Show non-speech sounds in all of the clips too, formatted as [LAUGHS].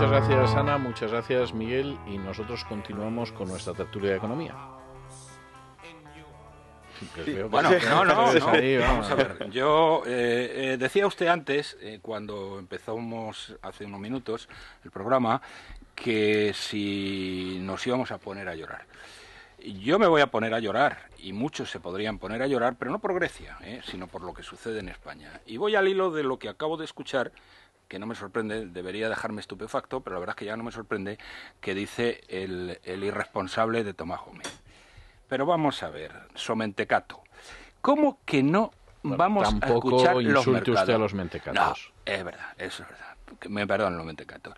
Muchas gracias Ana, muchas gracias Miguel y nosotros continuamos con nuestra tertulia de economía. bueno, no, no, vamos a ver. Yo eh, eh, decía usted antes, eh, cuando empezamos hace unos minutos el programa, que si nos íbamos a poner a llorar. Yo me voy a poner a llorar, y muchos se podrían poner a llorar, pero no por Grecia, sino por lo que sucede en España. Y voy al hilo de lo que acabo de escuchar que no me sorprende, debería dejarme estupefacto, pero la verdad es que ya no me sorprende, que dice el, irresponsable de Tomás Gómez. Pero vamos a ver, somentecato. ¿Cómo que no vamos a escuchar los insulte usted a los mentecatos. es verdad, eso es verdad. me perdonen los mentecatos.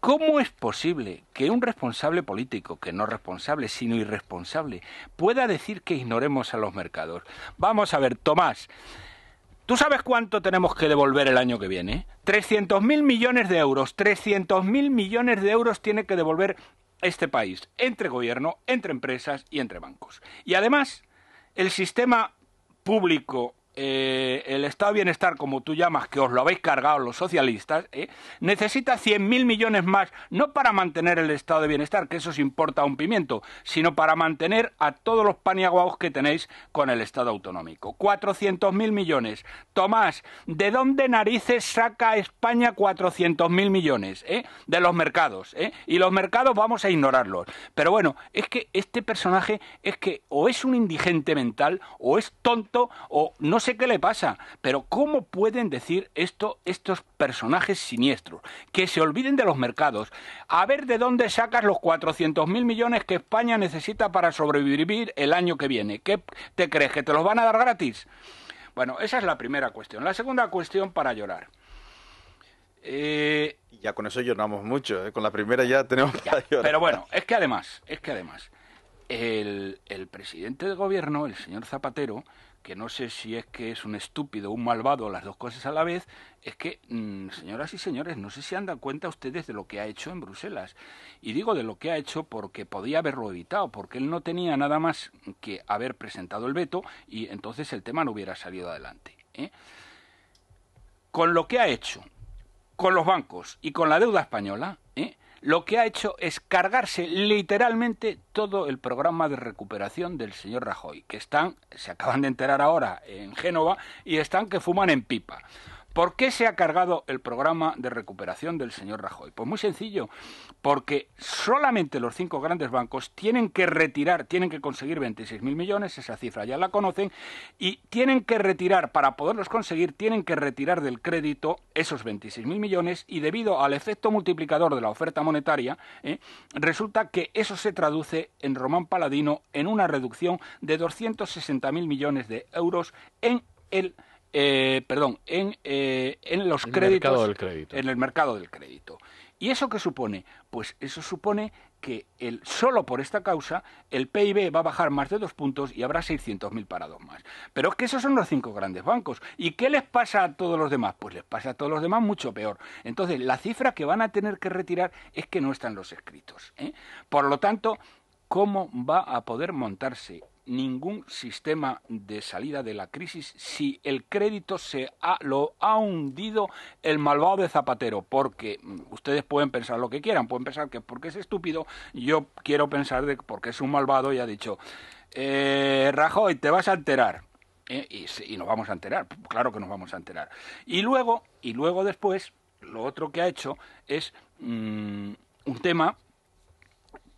¿Cómo es posible que un responsable político, que no responsable, sino irresponsable, pueda decir que ignoremos a los mercados? Vamos a ver, Tomás, ¿Tú sabes cuánto tenemos que devolver el año que viene? 300.000 millones de euros. 300.000 millones de euros tiene que devolver este país, entre gobierno, entre empresas y entre bancos. Y además, el sistema público eh, el estado de bienestar, como tú llamas, que os lo habéis cargado los socialistas, eh, necesita necesita 100.000 millones más, no para mantener el estado de bienestar, que eso os importa un pimiento, sino para mantener a todos los paniaguados que tenéis con el estado autonómico. 400.000 millones. Tomás, ¿de dónde narices saca España 400.000 millones? Eh? De los mercados. Y los mercados vamos a ignorarlos. Pero bueno, es que este personaje es que o es un indigente mental, o es tonto, o no sé qué le pasa, pero ¿cómo pueden decir esto estos personajes siniestros? Que se olviden de los mercados. A ver de dónde sacas los 400.000 millones que España necesita para sobrevivir el año que viene. ¿Qué te crees? ¿Que te los van a dar gratis? Bueno, esa es la primera cuestión. La segunda cuestión para llorar. Eh, ya con eso lloramos mucho. ¿eh? Con la primera ya tenemos que llorar. Pero bueno, es que además, es que además, el, el presidente de gobierno, el señor Zapatero, que no sé si es que es un estúpido o un malvado, las dos cosas a la vez, es que, mm, señoras y señores, no sé si han dado cuenta ustedes de lo que ha hecho en Bruselas. Y digo de lo que ha hecho porque podía haberlo evitado, porque él no tenía nada más que haber presentado el veto y entonces el tema no hubiera salido adelante. ¿eh? Con lo que ha hecho, con los bancos y con la deuda española, lo que ha hecho es cargarse literalmente todo el programa de recuperación del señor Rajoy, que están, se acaban de enterar ahora en Génova, y están que fuman en pipa. ¿Por qué se ha cargado el programa de recuperación del señor Rajoy? Pues muy sencillo, porque solamente los cinco grandes bancos tienen que retirar, tienen que conseguir 26.000 millones, esa cifra ya la conocen, y tienen que retirar, para poderlos conseguir, tienen que retirar del crédito esos 26.000 millones y debido al efecto multiplicador de la oferta monetaria, ¿eh? resulta que eso se traduce en Román Paladino en una reducción de 260.000 millones de euros en el eh, perdón, en, eh, en los el créditos, mercado del crédito. en el mercado del crédito. ¿Y eso qué supone? Pues eso supone que solo por esta causa el PIB va a bajar más de dos puntos y habrá 600.000 parados más. Pero es que esos son los cinco grandes bancos. ¿Y qué les pasa a todos los demás? Pues les pasa a todos los demás mucho peor. Entonces, la cifra que van a tener que retirar es que no están los escritos. ¿eh? Por lo tanto, ¿cómo va a poder montarse ningún sistema de salida de la crisis si el crédito se ha, lo ha hundido el malvado de Zapatero, porque mm, ustedes pueden pensar lo que quieran, pueden pensar que porque es estúpido, yo quiero pensar de porque es un malvado y ha dicho, eh, Rajoy, te vas a enterar. Eh, y, nos vamos a enterar, claro que nos vamos a enterar. Y luego, y luego después, lo otro que ha hecho es mm, un tema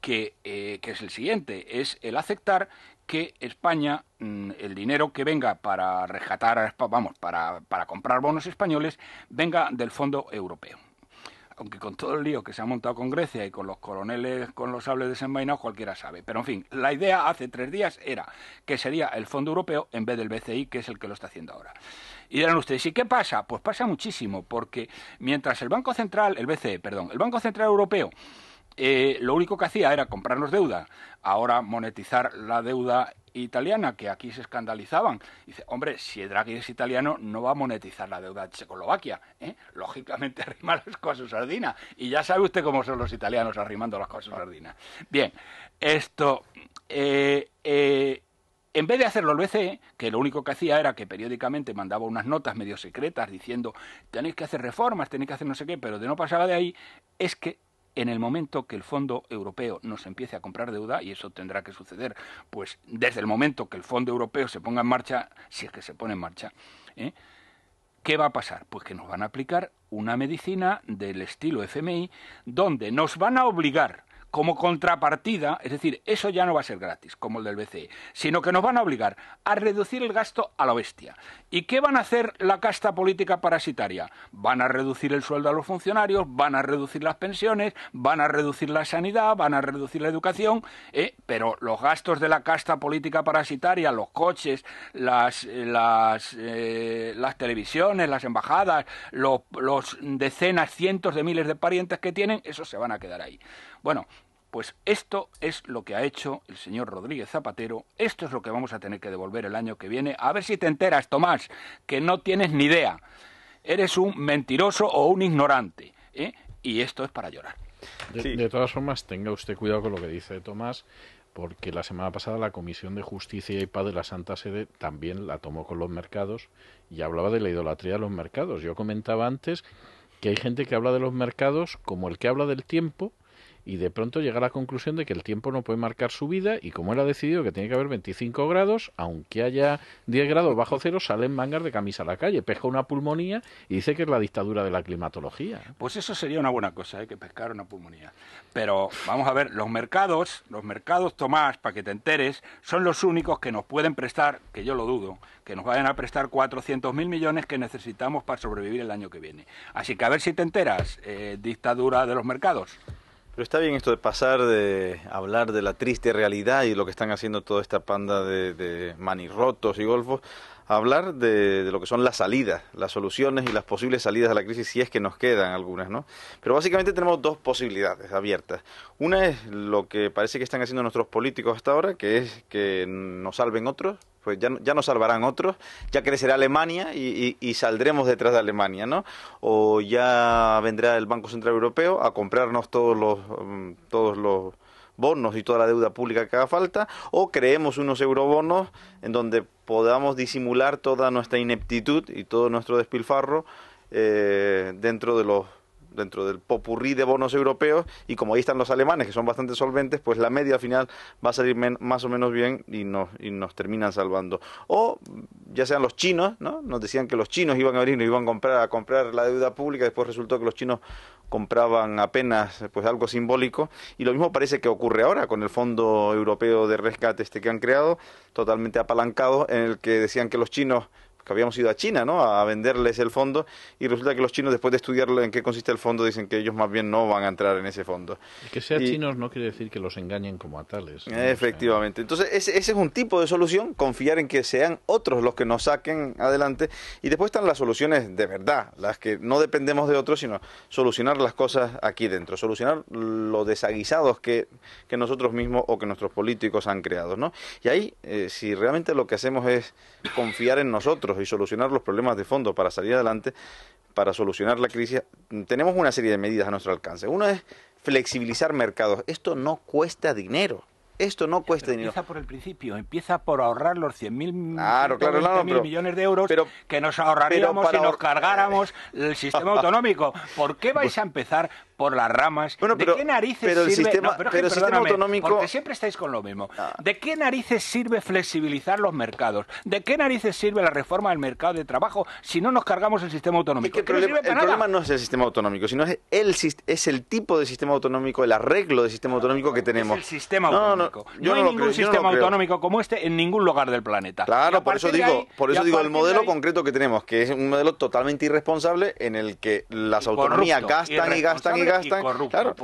que, eh, que, es el siguiente, es el aceptar que España, mm, el dinero que venga para rescatar, vamos, para, para comprar bonos españoles, venga del Fondo Europeo aunque con todo el lío que se ha montado con Grecia y con los coroneles con los sables desenvainados, cualquiera sabe. Pero en fin, la idea hace tres días era que sería el Fondo Europeo en vez del BCI, que es el que lo está haciendo ahora. Y dirán ustedes, ¿y qué pasa? Pues pasa muchísimo, porque mientras el Banco Central, el BCE, perdón, el Banco Central Europeo eh, lo único que hacía era comprarnos deuda, ahora monetizar la deuda italiana, que aquí se escandalizaban. Dice, hombre, si Draghi es italiano, no va a monetizar la deuda de Checoslovaquia. ¿eh? [LAUGHS] Lógicamente arrima las cosas a sardina. Y ya sabe usted cómo son los italianos arrimando las cosas a sardina. Bien, esto... Eh, en vez de hacerlo el BCE, que lo único que hacía era que periódicamente mandaba unas notas medio secretas diciendo tenéis que hacer reformas, tenéis que hacer no sé qué, pero de no pasaba de ahí, es que en el momento que el Fondo Europeo nos empiece a comprar deuda, y eso tendrá que suceder, pues desde el momento que el Fondo Europeo se ponga en marcha, si es que se pone en marcha, ¿eh? ¿qué va a pasar? Pues que nos van a aplicar una medicina del estilo FMI, donde nos van a obligar como contrapartida, es decir, eso ya no va a ser gratis, como el del BCE, sino que nos van a obligar a reducir el gasto a la bestia. ¿Y qué van a hacer la casta política parasitaria? Van a reducir el sueldo a los funcionarios, van a reducir las pensiones, van a reducir la sanidad, van a reducir la educación, ¿eh? pero los gastos de la casta política parasitaria, los coches, las, eh, las, eh, las televisiones, las embajadas, los, los decenas, cientos de miles de parientes que tienen, eso se van a quedar ahí. Bueno, pues esto es lo que ha hecho el señor Rodríguez Zapatero, esto es lo que vamos a tener que devolver el año que viene. A ver si te enteras, Tomás, que no tienes ni idea. Eres un mentiroso o un ignorante. ¿eh? Y esto es para llorar. De, de, todas formas, tenga usted cuidado con lo que dice Tomás, porque la semana pasada la Comisión de Justicia y Paz de la Santa Sede también la tomó con los mercados y hablaba de la idolatría de los mercados. Yo comentaba antes que hay gente que habla de los mercados como el que habla del tiempo y de pronto llega a la conclusión de que el tiempo no puede marcar su vida y como él ha decidido que tiene que haber 25 grados, aunque haya 10 grados bajo cero, salen mangas de camisa a la calle, pesca una pulmonía y dice que es la dictadura de la climatología. Pues eso sería una buena cosa, ¿eh? que pescar una pulmonía. Pero vamos a ver, los mercados, los mercados, Tomás, para que te enteres, son los únicos que nos pueden prestar, que yo lo dudo, que nos vayan a prestar 400.000 millones que necesitamos para sobrevivir el año que viene. Así que a ver si te enteras, eh, dictadura de los mercados. Pero está bien esto de pasar de hablar de la triste realidad y lo que están haciendo toda esta panda de, de manirrotos y golfos hablar de, lo que son las salidas, las soluciones y las posibles salidas a la crisis, si es que nos quedan algunas, ¿no? Pero básicamente tenemos dos posibilidades abiertas. Una es lo que parece que están haciendo nuestros políticos hasta ahora, que es que nos salven otros, pues ya, ya nos salvarán otros, ya crecerá Alemania y, y, saldremos detrás de Alemania, ¿no? O ya vendrá el Banco Central Europeo a comprarnos todos los, mm, todos los bonos y toda la deuda pública que haga falta, o creemos unos eurobonos en donde podamos disimular toda nuestra ineptitud y todo nuestro despilfarro eh, dentro de los dentro del popurrí de bonos europeos y como ahí están los alemanes que son bastante solventes pues la media final va a salir más o menos bien y nos y nos terminan salvando o ya sean los chinos no nos decían que los chinos iban a venir y iban a comprar a comprar la deuda pública después resultó que los chinos compraban apenas pues algo simbólico y lo mismo parece que ocurre ahora con el Fondo Europeo de Rescate este que han creado, totalmente apalancado, en el que decían que los chinos que habíamos ido a China, ¿no? A venderles el fondo y resulta que los chinos después de estudiar en qué consiste el fondo dicen que ellos más bien no van a entrar en ese fondo. que sean chinos no quiere decir que los engañen como a tales. Efectivamente. Entonces ese, es un tipo de solución, confiar en que sean otros los que nos saquen adelante y después están las soluciones de verdad, las que no dependemos de otros, sino solucionar las cosas aquí dentro, solucionar los desaguisados que, que nosotros mismos o que nuestros políticos han creado, ¿no? Y ahí, eh, si realmente lo que hacemos es confiar en nosotros, y solucionar los problemas de fondo para salir adelante, para solucionar la crisis, tenemos una serie de medidas a nuestro alcance. Una es flexibilizar mercados. Esto no cuesta dinero. Esto no cuesta dinero. Empieza por el principio, empieza por ahorrar los 100.000 mil millones de euros que nos ahorraríamos si nos cargáramos el [LAUGHS] sistema autonómico. ¿Por qué vais a empezar por las ramas. ¿De qué narices sirve? pero, el sistema autonómico. Porque siempre estáis con lo mismo. Ah. ¿De qué narices sirve flexibilizar los mercados? ¿De qué narices sirve la reforma del mercado de trabajo si no nos cargamos el sistema autonómico? el, problema, no es el sistema autonómico, sino es el, es el tipo de sistema autonómico, el arreglo de sistema autonómico que tenemos. el sistema autonómico. No, hay ningún sistema autonómico como este en ningún lugar del planeta. Claro, por eso digo, por eso digo el modelo concreto que tenemos, que es un modelo totalmente irresponsable en el que las autonomías gastan y gastan y gastan. Corrupto,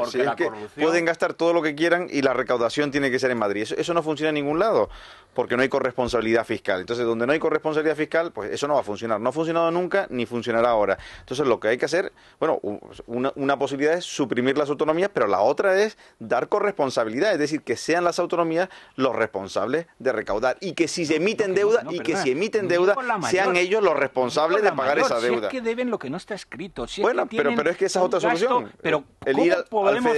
pueden gastar todo lo que quieran y la recaudación tiene que ser en Madrid. Eso, no funciona en ningún lado, porque no hay corresponsabilidad fiscal. Entonces, donde no hay corresponsabilidad fiscal, pues eso no va a funcionar. No ha funcionado nunca ni funcionará ahora. Entonces, lo que hay que hacer, bueno, una, posibilidad es suprimir las autonomías, pero la otra es dar corresponsabilidad, es decir, que sean las autonomías los responsables de recaudar y que si se emiten deuda y que si emiten deuda sean ellos los responsables de pagar esa deuda. es que deben lo que no está escrito. bueno, pero, pero es que esa es otra solución pero ¿cómo podemos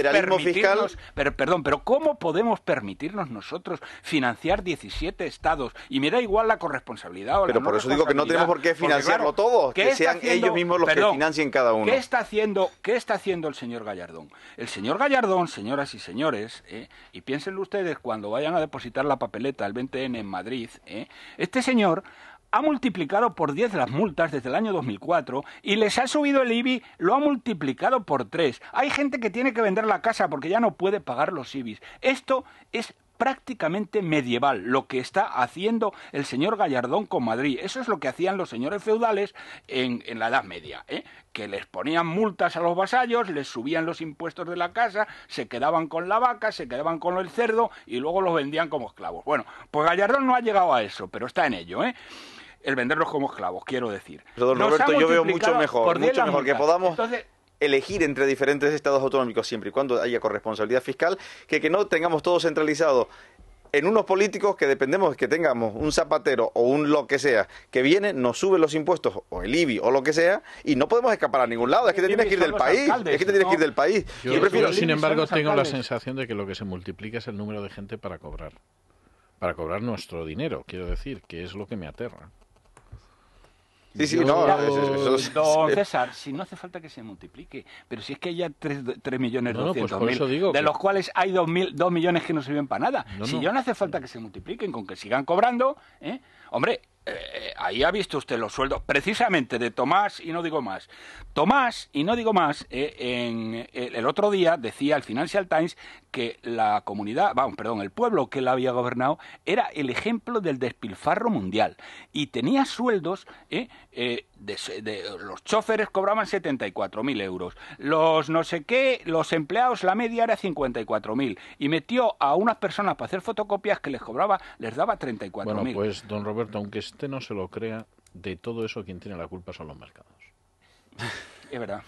Pero, perdón, pero ¿cómo podemos permitirnos nosotros financiar 17 estados? Y me da igual la corresponsabilidad o Pero por eso digo que no tenemos por qué financiarlo todos, que sean ellos mismos los que financien cada uno. ¿qué está, haciendo, ¿Qué está haciendo el señor Gallardón? El señor Gallardón, señoras y señores, eh, y piénsenlo ustedes cuando vayan a depositar la papeleta al 20N en Madrid, eh, este señor ha multiplicado por 10 las multas desde el año 2004 y les ha subido el IBI, lo ha multiplicado por 3. Hay gente que tiene que vender la casa porque ya no puede pagar los IBIs. Esto es prácticamente medieval, lo que está haciendo el señor Gallardón con Madrid. Eso es lo que hacían los señores feudales en, la Edad Media, ¿eh? que les ponían multas a los vasallos, les subían los impuestos de la casa, se quedaban con la vaca, se quedaban con el cerdo y luego los vendían como esclavos. Bueno, pues Gallardón no ha llegado a eso, pero está en ello. ¿eh? el vendernos como esclavos, quiero decir. Roberto, yo veo mucho mejor, que podamos elegir entre diferentes estados autonómicos siempre y cuando haya corresponsabilidad fiscal, que, que no tengamos todo centralizado en unos políticos que dependemos que tengamos un zapatero o un lo que sea que viene, nos sube los impuestos o el IBI o lo que sea y no podemos escapar a ningún lado. Es que te tienes que ir del país. Es que te tienes que ir del país. Yo, prefiero... sin embargo, tengo la sensación de que lo que se multiplica es el número de gente para cobrar. Para cobrar nuestro dinero, quiero decir, que es lo que me aterra. Sí, César, si no hace falta que se multiplique, pero si es que hay ya 3, millones pues mil, de los cuales hay 2, millones que no sirven para nada. si yo no hace falta que se multipliquen, con que sigan cobrando, ¿eh? hombre, eh, eh, ahí ha visto usted los sueldos, precisamente de Tomás y no digo más. Tomás y no digo más, eh, en, el otro día decía el Financial Times que la comunidad, vamos, perdón, el pueblo que la había gobernado era el ejemplo del despilfarro mundial y tenía sueldos, de, los choferes cobraban 74.000 euros, los no sé qué, los empleados, la media era 54.000 y metió a unas personas para hacer fotocopias que les cobraba, les daba 34.000. Bueno, pues don Roberto, aunque este no se lo crea, de todo eso quien tiene la culpa son los mercados. [LAUGHS] Es verdad.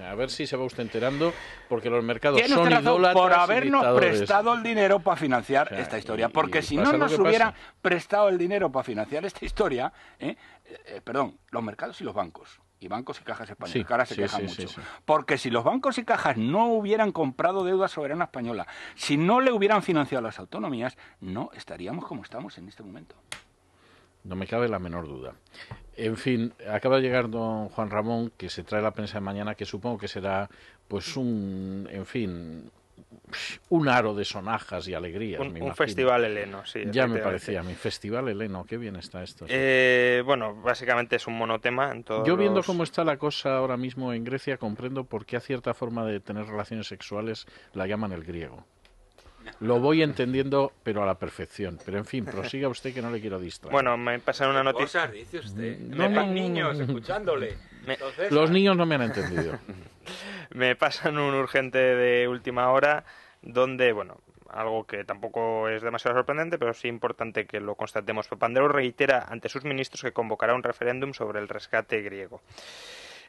a ver si se va usted enterando, porque los mercados son por habernos prestado el dinero para financiar esta historia. Porque si no nos hubiera prestado el eh, dinero para financiar esta eh, historia, perdón, los mercados y los bancos. Y bancos y cajas españolas, se quejan mucho. Porque si los bancos y cajas no hubieran comprado deuda soberana española, si no le hubieran financiado las autonomías, no estaríamos como estamos en este momento. No me cabe la menor duda. En fin, acaba de llegar don Juan Ramón, que se trae la prensa de mañana, que supongo que será, pues, un, en fin, un aro de sonajas y alegrías. Un, festival heleno, sí. Ya me parecía a festival heleno, qué bien está esto. Eh, bueno, básicamente es un monotema. En todo. Yo viendo cómo está la cosa ahora mismo en Grecia, comprendo por qué a cierta forma de tener relaciones sexuales la llaman el griego. Lo voy entendiendo, pero a la perfección. Pero en fin, prosiga usted que no le quiero distraer. Bueno, me pasan una noticia. Mm, niños escuchándole. [LAUGHS] Los ah. niños no me han entendido. [LAUGHS] me pasan un urgente de última hora donde, bueno, algo que tampoco es demasiado sorprendente, pero sí importante que lo constatemos. Papandreou reitera ante sus ministros que convocará un referéndum sobre el rescate griego.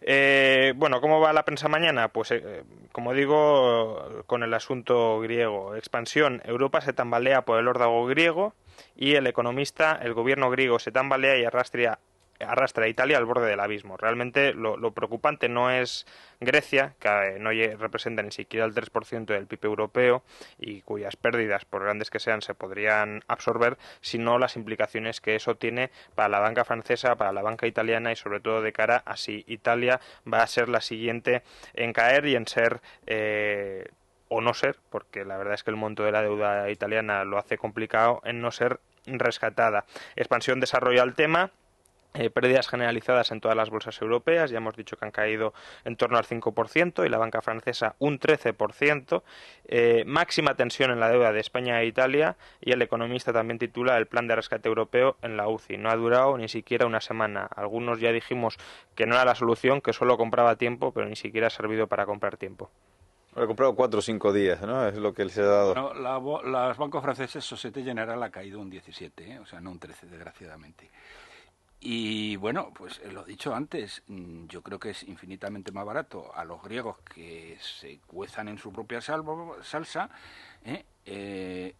Eh, bueno, ¿cómo va la prensa mañana? Pues, eh, como digo, con el asunto griego. Expansión. Europa se tambalea por el órdago griego y el economista, el gobierno griego se tambalea y arrastra arrastra a Italia al borde del abismo. Realmente lo, preocupante no es Grecia, que eh, no representa ni siquiera el 3% del PIB europeo y cuyas pérdidas, por grandes que sean, se podrían absorber, sino las implicaciones que eso tiene para la banca francesa, para la banca italiana y sobre todo de cara a si Italia va a ser la siguiente en caer y en ser eh, o no ser, porque la verdad es que el monto de la deuda italiana lo hace complicado en no ser rescatada. Expansión desarrolla el tema eh, pérdidas generalizadas en todas las bolsas europeas, ya hemos dicho que han caído en torno al 5% y la banca francesa un 13%. Eh, máxima tensión en la deuda de España e Italia y el economista también titula el plan de rescate europeo en la UCI. No ha durado ni siquiera una semana. Algunos ya dijimos que no era la solución, que solo compraba tiempo, pero ni siquiera ha servido para comprar tiempo. he comprado cuatro o cinco días, ¿no? Es lo que les ha dado. las bancos franceses, Societe General ha caído un 17, ¿eh? o sea, no un 13, desgraciadamente. Y bueno, pues eh, lo dicho antes, mm, yo creo que es infinitamente más barato a los griegos que se cuezan en su propia salvo, salsa ¿eh? eh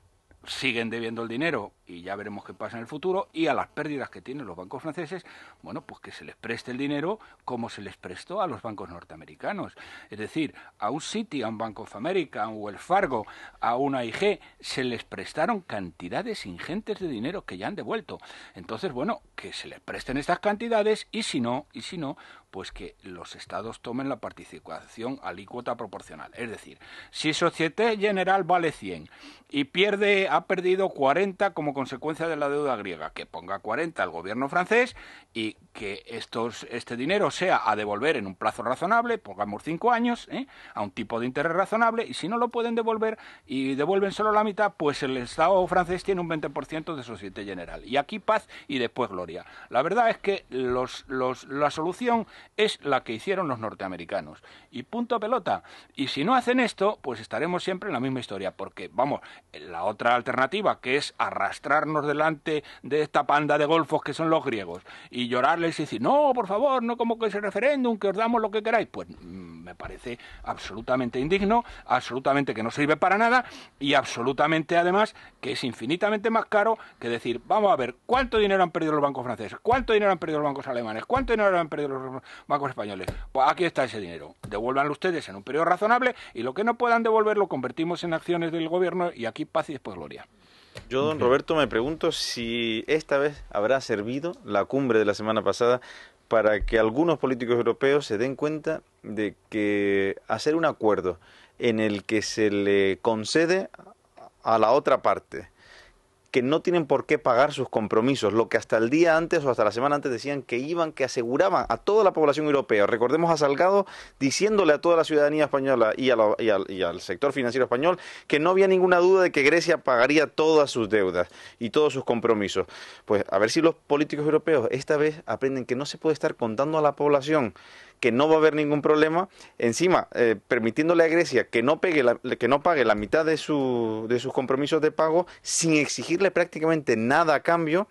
siguen debiendo el dinero y ya veremos qué pasa en el futuro y a las pérdidas que tienen los bancos franceses, bueno, pues que se les preste el dinero como se les prestó a los bancos norteamericanos. Es decir, a un Citi, a un Bank of America, a un Wells Fargo, a una IG, se les prestaron cantidades ingentes de dinero que ya han devuelto. Entonces, bueno, que se les presten estas cantidades y si no, y si no, pues que los estados tomen la participación alícuota proporcional. Es decir, si Societe General vale 100 y pierde, ha perdido 40 como consecuencia de la deuda griega, que ponga 40 al gobierno francés y que estos, este dinero sea a devolver en un plazo razonable, pongamos 5 años, ¿eh? a un tipo de interés razonable, y si no lo pueden devolver y devuelven solo la mitad, pues el Estado francés tiene un 20% de Societe General. Y aquí paz y después gloria. La verdad es que los, los, la solución es la que hicieron los norteamericanos. Y punto pelota. Y si no hacen esto, pues estaremos siempre en la misma historia, porque vamos, la otra alternativa, que es arrastrarnos delante de esta panda de golfos que son los griegos, y llorarles y decir, no, por favor, no como que ese referéndum, que os damos lo que queráis, pues mm, me parece absolutamente indigno, absolutamente que no sirve para nada, y absolutamente además que es infinitamente más caro que decir, vamos a ver, ¿cuánto dinero han perdido los bancos franceses? ¿Cuánto dinero han perdido los bancos alemanes? ¿Cuánto dinero han perdido los bancos españoles. Pues aquí está ese dinero. Devuélvanlo ustedes en un periodo razonable y lo que no puedan devolver lo convertimos en acciones del gobierno y aquí paz y después gloria. Yo, don Roberto, me pregunto si esta vez habrá servido la cumbre de la semana pasada para que algunos políticos europeos se den cuenta de que hacer un acuerdo en el que se le concede a la otra parte que no tienen por qué pagar sus compromisos, lo que hasta el día antes o hasta la semana antes decían que iban, que aseguraban a toda la población europea. Recordemos a Salgado diciéndole a toda la ciudadanía española y, y al sector financiero español que no había ninguna duda de que Grecia pagaría todas sus deudas y todos sus compromisos. Pues a ver si los políticos europeos esta vez aprenden que no se puede estar contando a la población que no va a haber ningún problema. Encima, eh, permitiéndole a Grecia que no, pegue que no pague la mitad de, su, de sus compromisos de pago sin exigirle prácticamente nada a cambio.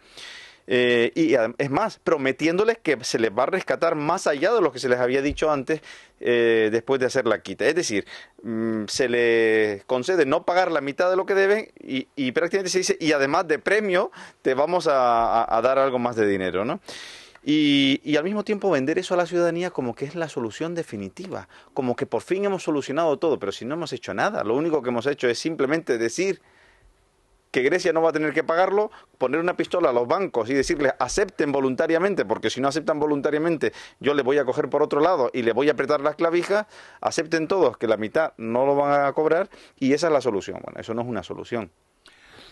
Eh, y es más, prometiéndoles que se les va a rescatar más allá de lo que se les había dicho antes eh, después de hacer la quita. Es decir, mm, se les concede no pagar la mitad de lo que deben y, prácticamente se dice, y además de premio, te vamos a dar algo más de dinero, ¿no? Y, al mismo tiempo vender eso a la ciudadanía como que es la solución definitiva, como que por fin hemos solucionado todo, pero si no hemos hecho nada, lo único que hemos hecho es simplemente decir que Grecia no va a tener que pagarlo, poner una pistola a los bancos y decirles acepten voluntariamente, porque si no aceptan voluntariamente yo les voy a coger por otro lado y les voy a apretar las clavijas, acepten todos que la mitad no lo van a cobrar y esa es la solución. Bueno, eso no es una solución.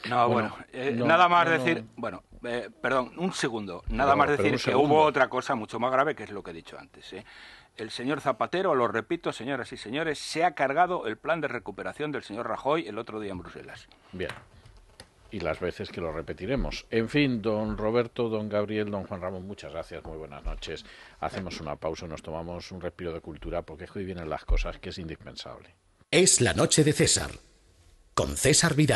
No, bueno, eh, nada más decir, bueno, eh, perdón, un segundo. Nada más decir que hubo otra cosa mucho más grave que es lo que he dicho antes. ¿eh? El señor Zapatero, lo repito, señoras y señores, se ha cargado el plan de recuperación del señor Rajoy el otro día en Bruselas. Bien. Y las veces que lo repetiremos. En fin, don Roberto, don Gabriel, don Juan Ramón, muchas gracias, muy buenas noches. Hacemos una pausa, nos tomamos un respiro de cultura porque hoy vienen las cosas que es indispensable. Es la noche de César, con César Vidal.